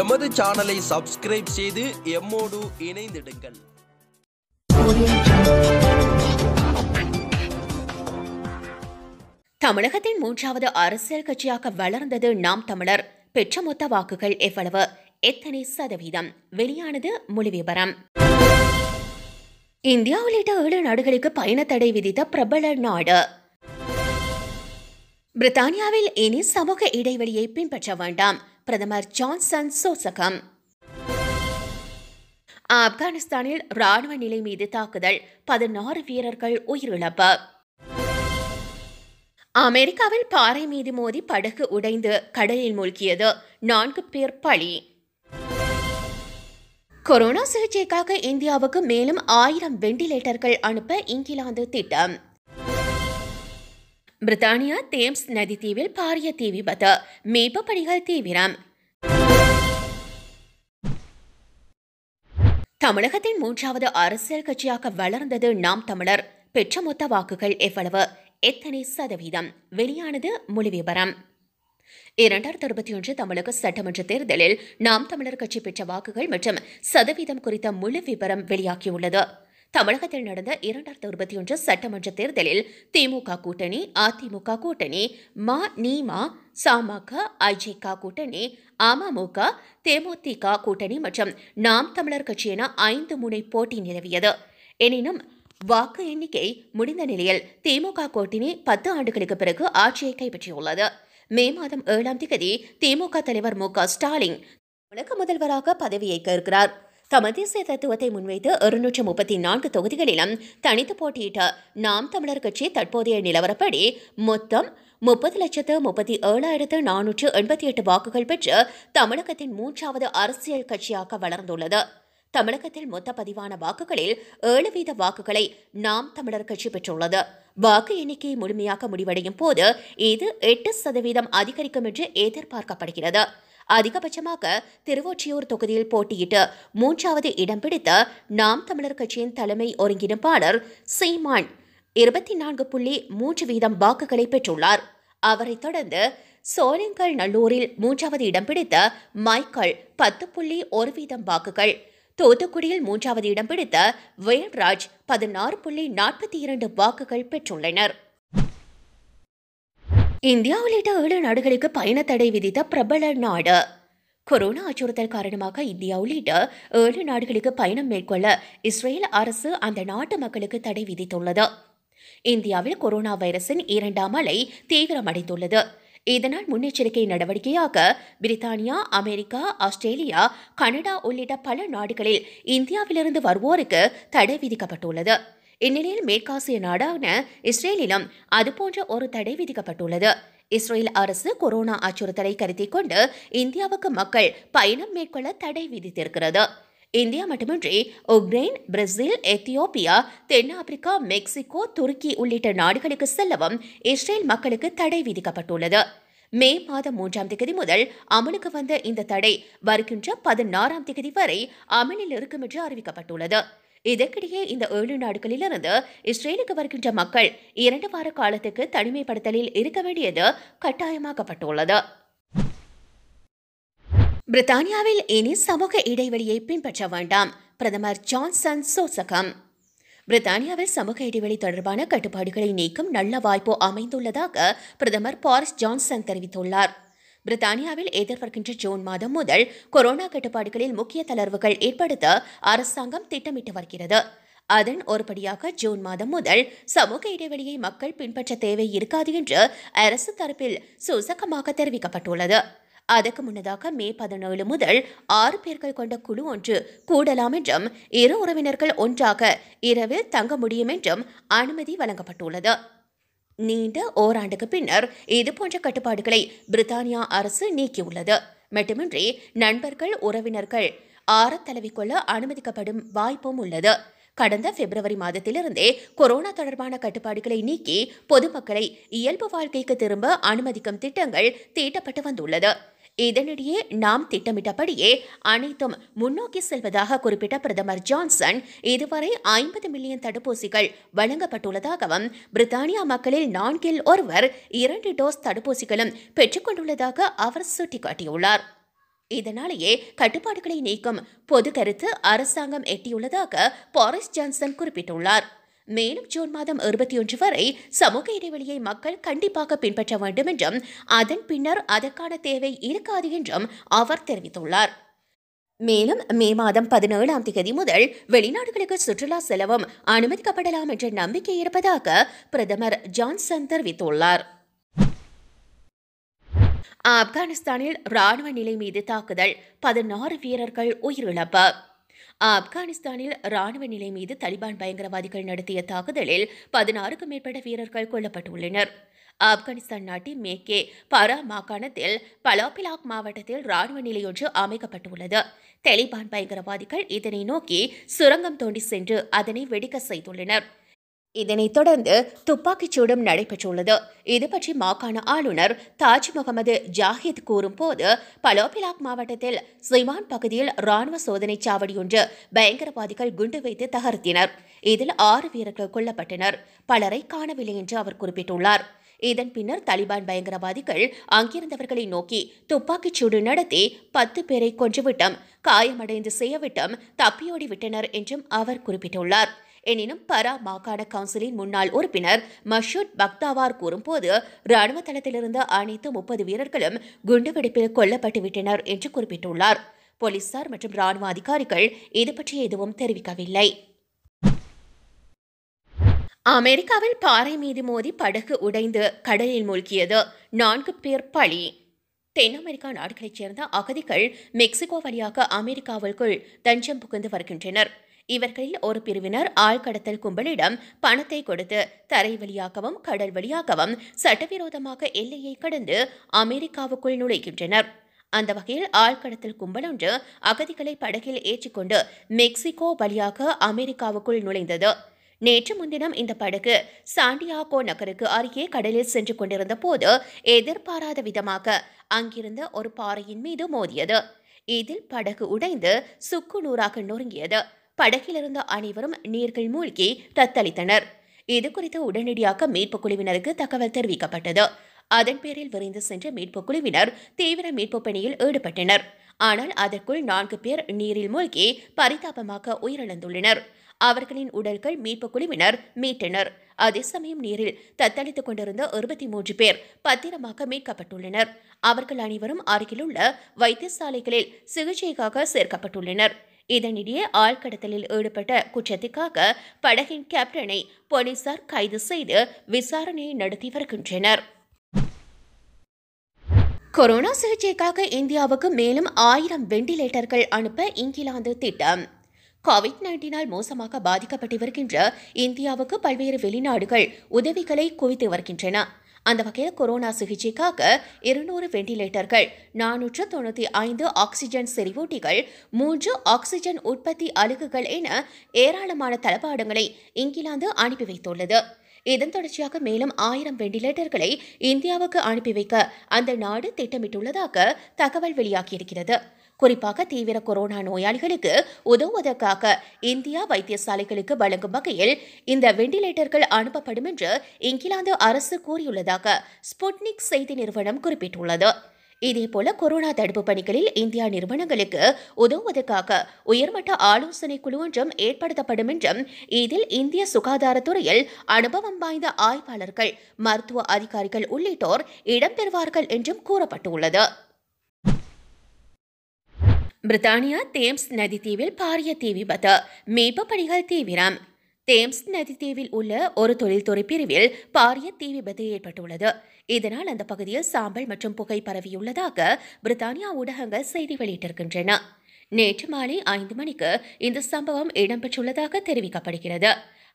எமது சேனலை சப்ஸ்கிரைப் செய்து எம்மோடு இணைந்திடுங்கள் தமிழகத்தின் மூன்றாவது அரசியல் கட்சியாக வளர்ந்தது நாம் தமிழர் பெற்ற மொத்த வாக்குகள் எவ்வளவு எத்தனை சதவீதம் வெளியானது இந்தியா உள்ளிட்ட ஏழு நாடுகளுக்கு பயண தடை விதித்த பிரபல நாடு பிரித்தானியாவில் இனி சமூக இடைவெளியை பின்பற்ற வேண்டாம் பிரதமர் ஜான்சன் சோசகம் ஆப்கானிஸ்தானில் ராணுவ நிலை மீது தாக்குதல் பதினாறு வீரர்கள் உயிரிழப்பு அமெரிக்காவில் பாறை மீது மோதி படகு உடைந்து கடலில் மூழ்கியது நான்கு பேர் பலி கொரோனா சிகிச்சைக்காக இந்தியாவுக்கு மேலும் ஆயிரம் வெண்டிலேட்டர்கள் அனுப்ப இங்கிலாந்து திட்டம் பிரித்தானியா தேம்ஸ் நதித்தீவில் பாரிய தீ விபத்து மீட்பு பணிகள் தீவிரம் தமிழகத்தின் மூன்றாவது அரசியல் கட்சியாக வளர்ந்தது நாம் தமிழர் பெற்ற மொத்த வாக்குகள் எவ்வளவு எத்தனை சதவீதம் வெளியானது முழு விவரம் இரண்டாயிரத்தி அறுபத்தி ஒன்று தமிழக சட்டமன்ற தேர்தலில் நாம் தமிழர் கட்சி பெற்ற வாக்குகள் மற்றும் சதவீதம் குறித்த முழு விவரம் வெளியாகியுள்ளது தமிழகத்தில் நடந்த இரண்டாயிரத்தி அறுபத்தி ஒன்று சட்டமன்ற தேர்தலில் திமுக கூட்டணி அதிமுக கூட்டணி மா நீமா சமக ஐஜேக கூட்டணி அமமுக தேமுதிக கூட்டணி மற்றும் நாம் தமிழர் கட்சி என ஐந்து முனை போட்டி நிலவியது எனினும் வாக்கு எண்ணிக்கை முடிந்த நிலையில் திமுக கூட்டணி பத்து ஆண்டுகளுக்கு பிறகு ஆட்சியை கைப்பற்றியுள்ளது மே மாதம் ஏழாம் தேதி திமுக தலைவர் மு ஸ்டாலின் உலக முதல்வராக பதவியேற்க இருக்கிறார் தமதேசிய தத்துவத்தை முன்வைத்து இருநூற்று முப்பத்தி நான்கு தொகுதிகளிலும் தனித்து போட்டியிட்ட நாம் தமிழர் கட்சி தற்போதைய நிலவரப்படி மொத்தம் முப்பது லட்சத்து முப்பத்தி ஏழாயிரத்து நானூற்று எண்பத்தி எட்டு வாக்குகள் பெற்று தமிழகத்தின் மூன்றாவது அரசியல் கட்சியாக வளர்ந்துள்ளது தமிழகத்தில் மொத்த பதிவான வாக்குகளில் ஏழு வீத வாக்குகளை நாம் தமிழர் கட்சி பெற்றுள்ளது வாக்கு எண்ணிக்கை முழுமையாக முடிவடையும் போது இது எட்டு சதவீதம் அதிகரிக்கும் என்று எதிர்பார்க்கப்படுகிறது அதிகபட்சமாக திருவொற்றியூர் தொகுதியில் போட்டியிட்டு மூன்றாவது இடம் பிடித்த நாம் தமிழர் கட்சியின் தலைமை ஒருங்கிணைப்பாளர் சீமான் இருபத்தி நான்கு புள்ளி மூன்று வீதம் வாக்குகளை பெற்றுள்ளார் அவரைத் தொடர்ந்து சோலிங்கல் நல்லூரில் மூன்றாவது இடம் பிடித்த மைக்கேல் பத்து புள்ளி ஒரு வீதம் வாக்குகள் தூத்துக்குடியில் மூன்றாவது இடம் பிடித்த வேல்ராஜ் பதினாறு புள்ளி நாற்பத்தி இரண்டு வாக்குகள் பெற்றுள்ளனர் இந்தியா உள்ளிட்ட ஏழு நாடுகளுக்கு பயண தடை விதித்த பிரபல நாடு கொரோனா அச்சுறுத்தல் காரணமாக இந்தியா உள்ளிட்ட ஏழு நாடுகளுக்கு பயணம் மேற்கொள்ள இஸ்ரேல் அரசு அந்த நாட்டு மக்களுக்கு தடை விதித்துள்ளது இந்தியாவில் கொரோனா வைரஸின் இரண்டாம் அலை தீவிரமடைந்துள்ளது இதனால் முன்னெச்சரிக்கை நடவடிக்கையாக பிரித்தானியா அமெரிக்கா ஆஸ்திரேலியா கனடா உள்ளிட்ட பல நாடுகளில் இந்தியாவிலிருந்து வருவோருக்கு தடை விதிக்கப்பட்டுள்ளது இந்நிலையில் மேற்காசிய நாடான இஸ்ரேலிலும் அதுபோன்ற ஒரு தடை விதிக்கப்பட்டுள்ளது இஸ்ரேல் அரசு கொரோனா அச்சுறுத்தலை கருத்தில் கொண்டு இந்தியாவுக்கு மக்கள் பயணம் மேற்கொள்ள தடை விதித்திருக்கிறது இந்தியா மட்டுமின்றி உக்ரைன் பிரேசில் எத்தியோப்பியா தென்னாப்பிரிக்கா மெக்சிகோ துருக்கி உள்ளிட்ட நாடுகளுக்கு செல்லவும் இஸ்ரேல் மக்களுக்கு தடை விதிக்கப்பட்டுள்ளது மே மாதம் மூன்றாம் தேதி முதல் அமலுக்கு வந்த இந்த தடை வருகின்ற பதினாறாம் தேதி வரை அமலில் இருக்கும் என்று அறிவிக்கப்பட்டுள்ளது இதற்கிடையே இந்த ஏழு நாடுகளிலிருந்து இஸ்ரேலுக்கு வருகின்ற மக்கள் இரண்டு வார காலத்துக்கு தனிமைப்படுத்தலில் இருக்க வேண்டியது கட்டாயமாக்கப்பட்டுள்ளது பிரித்தானியாவில் இனி சமூக இடைவெளியை பின்பற்ற வேண்டாம் பிரதமர் ஜான்சன் சோசகம் பிரித்தானியாவில் சமூக இடைவெளி தொடர்பான கட்டுப்பாடுகளை நீக்கும் நல்ல வாய்ப்பு அமைந்துள்ளதாக பிரதமர் பாரிஸ் ஜான்சன் தெரிவித்துள்ளார் பிரித்தானியாவில் எதிர்பார்க்கின்ற ஜூன் மாதம் முதல் கொரோனா கட்டுப்பாடுகளில் முக்கிய தளர்வுகள் ஏற்படுத்த அரசாங்கம் திட்டமிட்டு வருகிறது அதன் ஒருபடியாக ஜூன் மாதம் முதல் சமூக இடைவெளியை மக்கள் பின்பற்ற தேவை இருக்காது என்று அரசு தரப்பில் சூசகமாக தெரிவிக்கப்பட்டுள்ளது அதற்கு முன்னதாக மே பதினேழு முதல் ஆறு பேர்கள் கொண்ட குழு ஒன்று கூடலாம் என்றும் இரு உறவினர்கள் ஒன்றாக இரவில் தங்க முடியும் என்றும் அனுமதி வழங்கப்பட்டுள்ளது நீண்ட ஓராண்டுக்கு பின்னர் இதுபோன்ற கட்டுப்பாடுகளை பிரித்தானியா அரசு நீக்கியுள்ளது மட்டுமின்றி நண்பர்கள் உறவினர்கள் ஆற தழுவிக்கொள்ள அனுமதிக்கப்படும் வாய்ப்பும் உள்ளது கடந்த பிப்ரவரி மாதத்திலிருந்தே கொரோனா தொடர்பான கட்டுப்பாடுகளை நீக்கி பொதுமக்களை இயல்பு வாழ்க்கைக்கு திரும்ப அனுமதிக்கும் திட்டங்கள் தீட்டப்பட்டு வந்துள்ளது இதனிடையே நாம் திட்டமிட்டபடியே அனைத்தும் முன்னோக்கி செல்வதாக குறிப்பிட்ட பிரதமர் ஜான்சன் இதுவரை ஐம்பது மில்லியன் தடுப்பூசிகள் வழங்கப்பட்டுள்ளதாகவும் பிரித்தானியா மக்களில் நான்கில் ஒருவர் இரண்டு டோஸ் தடுப்பூசிகளும் பெற்றுக்கொண்டுள்ளதாக அவர் சுட்டிக்காட்டியுள்ளார் இதனாலேயே கட்டுப்பாடுகளை நீக்கும் பொது கருத்து அரசாங்கம் எட்டியுள்ளதாக பாரிஸ் ஜான்சன் குறிப்பிட்டுள்ளார் மேலும் ஜூன் மாதம் இருபத்தி ஒன்று வரை சமூக இடைவெளியை மக்கள் கண்டிப்பாக பின்பற்ற வேண்டும் என்றும் அதன் பின்னர் அதற்கான தேவை இருக்காது என்றும் அவர் தெரிவித்துள்ளார் மேலும் மே மாதம் பதினேழாம் தேதி முதல் வெளிநாடுகளுக்கு சுற்றுலா செலவும் அனுமதிக்கப்படலாம் என்ற நம்பிக்கை இருப்பதாக பிரதமர் ஜான்சன் தெரிவித்துள்ளார் ஆப்கானிஸ்தானில் ராணுவ நிலை மீது தாக்குதல் பதினாறு வீரர்கள் உயிரிழப்பு ஆப்கானிஸ்தானில் ராணுவ நிலை மீது தலிபான் பயங்கரவாதிகள் நடத்திய தாக்குதலில் பதினாறுக்கும் மேற்பட்ட வீரர்கள் கொல்லப்பட்டுள்ளனர் ஆப்கானிஸ்தான் நாட்டின் மேற்கே பரா மாகாணத்தில் பலாபிலாக் மாவட்டத்தில் ராணுவ நிலையொன்று அமைக்கப்பட்டுள்ளது தலிபான் பயங்கரவாதிகள் இதனை நோக்கி சுரங்கம் தோண்டி சென்று அதனை வெடிக்க செய்துள்ளனர் இதனைத் தொடர்ந்து துப்பாக்கிச்சூடும் நடைபெற்றுள்ளது இது பற்றி மாகாண ஆளுநர் தாஜ் முகமது ஜாஹித் கூறும்போது பலோபிலாக் மாவட்டத்தில் சிமான் பகுதியில் ராணுவ சோதனை ஒன்று பயங்கரவாதிகள் குண்டு வைத்து தகர்த்தினர் இதில் ஆறு வீரர்கள் கொல்லப்பட்டனர் பலரை காணவில்லை என்று அவர் குறிப்பிட்டுள்ளார் இதன் பின்னர் தலிபான் பயங்கரவாதிகள் அங்கிருந்தவர்களை நோக்கி துப்பாக்கிச் சூடு நடத்தி பத்து பேரை கொன்றுவிட்டும் காயமடைந்து செய்யவிட்டும் தப்பியோடிவிட்டனர் என்றும் அவர் குறிப்பிட்டுள்ளார் எனினும் பரா மாகாண கவுன்சிலின் முன்னாள் உறுப்பினர் மஷூத் பக்தாவார் கூறும்போது ராணுவ தளத்திலிருந்து அனைத்து முப்பது வீரர்களும் குண்டுவெடிப்பில் கொல்லப்பட்டுவிட்டனர் என்று குறிப்பிட்டுள்ளார் போலீசார் மற்றும் ராணுவ அதிகாரிகள் இது பற்றி எதுவும் தெரிவிக்கவில்லை அமெரிக்காவில் பாறை மீது மோதி படகு உடைந்து கடலில் மூழ்கியது நான்கு பேர் பழி தென் அமெரிக்கா நாடுகளைச் சேர்ந்த அகதிகள் மெக்சிகோ வழியாக அமெரிக்காவிற்குள் தஞ்சம் புகுந்து வருகின்றனர் இவர்களில் ஒரு பிரிவினர் ஆழ்கடத்தல் கும்பலிடம் பணத்தை கொடுத்து தரை வழியாகவும் கடல் வழியாகவும் சட்டவிரோதமாக எல்லையை கடந்து அமெரிக்காவுக்குள் நுழைகின்றனர் அந்த வகையில் ஆழ்கடத்தல் கும்பல் ஒன்று அகதிகளை படகில் ஏற்றிக்கொண்டு மெக்சிகோ வழியாக அமெரிக்காவுக்குள் நுழைந்தது நேற்று முன்தினம் இந்த படகு சாண்டியாகோ நகருக்கு அருகே கடலில் சென்று கொண்டிருந்த போது எதிர்பாராத விதமாக அங்கிருந்த ஒரு பாறையின் மீது மோதியது இதில் படகு உடைந்து சுக்கு நூறாக நொறுங்கியது படகிலிருந்த அனைவரும் நீர்கள் மூழ்கி தத்தளித்தனர் இதுகுறித்து உடனடியாக மீட்பு குழுவினருக்கு தகவல் தெரிவிக்கப்பட்டது அதன் பேரில் விரைந்து சென்ற மீட்புக் குழுவினர் தீவிர மீட்புப் பணியில் ஈடுபட்டனர் ஆனால் அதற்குள் நான்கு பேர் நீரில் மூழ்கி பரிதாபமாக உயிரிழந்துள்ளனர் அவர்களின் உடல்கள் மீட்புக் குழுவினர் மீட்டனர் அதே சமயம் நீரில் தத்தளித்துக் கொண்டிருந்த இருபத்தி மூன்று பேர் பத்திரமாக மீட்கப்பட்டுள்ளனர் அவர்கள் அனைவரும் அருகிலுள்ள வைத்தியசாலைகளில் சிகிச்சைக்காக சேர்க்கப்பட்டுள்ளனர் இதனிடையே ஆழ்கடத்தலில் ஈடுபட்ட குற்றத்துக்காக படகின் கேப்டனை போலீசார் கைது செய்து விசாரணையை நடத்தி வருகின்றனர் கொரோனா சிகிச்சைக்காக இந்தியாவுக்கு மேலும் ஆயிரம் வெண்டிலேட்டர்கள் அனுப்ப இங்கிலாந்து திட்டம் கோவிட் நைன்டீனால் மோசமாக பாதிக்கப்பட்டு வருகின்ற இந்தியாவுக்கு பல்வேறு வெளிநாடுகள் உதவிகளை குவித்து வருகின்றன அந்த வகையில் கொரோனா சிகிச்சைக்காக இருநூறு வெண்டிலேட்டர்கள் நானூற்று தொண்ணூற்றி ஐந்து ஆக்சிஜன் செறிவூட்டிகள் மூன்று ஆக்சிஜன் உற்பத்தி அலகுகள் என ஏராளமான தளபாடங்களை இங்கிலாந்து அனுப்பி வைத்துள்ளது இதன் தொடர்ச்சியாக மேலும் ஆயிரம் வெண்டிலேட்டர்களை இந்தியாவுக்கு அனுப்பி வைக்க அந்த நாடு திட்டமிட்டுள்ளதாக தகவல் வெளியாகியிருக்கிறது குறிப்பாக தீவிர கொரோனா நோயாளிகளுக்கு உதவுவதற்காக இந்தியா வைத்தியசாலைகளுக்கு வழங்கும் வகையில் இந்த வெண்டிலேட்டர்கள் அனுப்பப்படும் என்று இங்கிலாந்து அரசு கூறியுள்ளதாக ஸ்புட்னிக் செய்தி நிறுவனம் குறிப்பிட்டுள்ளது இதேபோல கொரோனா தடுப்பு பணிகளில் இந்தியா நிறுவனங்களுக்கு உதவுவதற்காக உயர்மட்ட ஆலோசனை குழு ஒன்றும் ஏற்படுத்தப்படும் என்றும் இதில் இந்திய சுகாதாரத்துறையில் அனுபவம் வாய்ந்த ஆய்வாளர்கள் மருத்துவ அதிகாரிகள் உள்ளிட்டோர் இடம்பெறுவார்கள் என்றும் கூறப்பட்டுள்ளது பிரித்தானியா தேம்ஸ் நதித்தீவில் பாரிய தீ விபத்து மீட்பு பணிகள் தீவிரம் தேம்ஸ் நதித்தீவில் உள்ள ஒரு தொழில்துறை பிரிவில் பாரிய தீ விபத்து ஏற்பட்டுள்ளது இதனால் அந்த பகுதியில் சாம்பல் மற்றும் புகை பரவியுள்ளதாக பிரித்தானியா ஊடகங்கள் செய்தி வெளியிட்டிருக்கின்றன நேற்று மாலை ஐந்து மணிக்கு இந்த சம்பவம் இடம்பெற்றுள்ளதாக தெரிவிக்கப்படுகிறது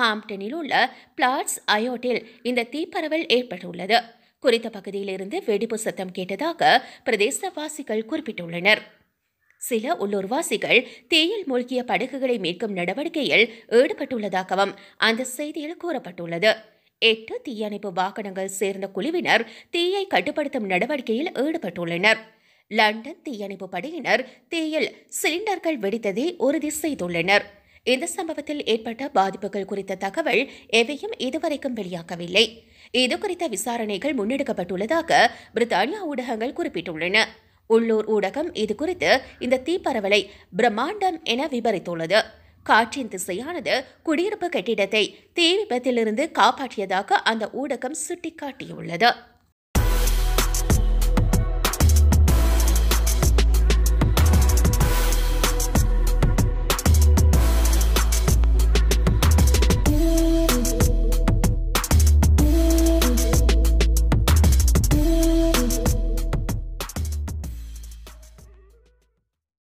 ஹாம்டனில் உள்ள பிளாட்ஸ் அயோட்டில் இந்த தீப்பரவல் ஏற்பட்டுள்ளது குறித்த பகுதியிலிருந்து வெடிப்பு சத்தம் கேட்டதாக பிரதேசவாசிகள் குறிப்பிட்டுள்ளனர் சில உள்ளூர்வாசிகள் தீயில் மூழ்கிய படகுகளை மீட்கும் நடவடிக்கையில் ஈடுபட்டுள்ளதாகவும் அந்த செய்தியில் கூறப்பட்டுள்ளது எட்டு தீயணைப்பு வாகனங்கள் சேர்ந்த குழுவினர் தீயை கட்டுப்படுத்தும் நடவடிக்கையில் ஈடுபட்டுள்ளனர் லண்டன் தீயணைப்பு படையினர் தீயில் சிலிண்டர்கள் வெடித்ததை உறுதி செய்துள்ளனர் இந்த சம்பவத்தில் ஏற்பட்ட பாதிப்புகள் குறித்த தகவல் எவையும் இதுவரைக்கும் வெளியாகவில்லை இது குறித்த விசாரணைகள் முன்னெடுக்கப்பட்டுள்ளதாக பிரித்தானியா ஊடகங்கள் குறிப்பிட்டுள்ளன உள்ளூர் ஊடகம் இதுகுறித்து இந்த தீப்பரவலை பிரம்மாண்டம் என விபரித்துள்ளது காற்றின் திசையானது குடியிருப்பு கட்டிடத்தை தீ விபத்திலிருந்து காப்பாற்றியதாக அந்த ஊடகம் சுட்டிக்காட்டியுள்ளது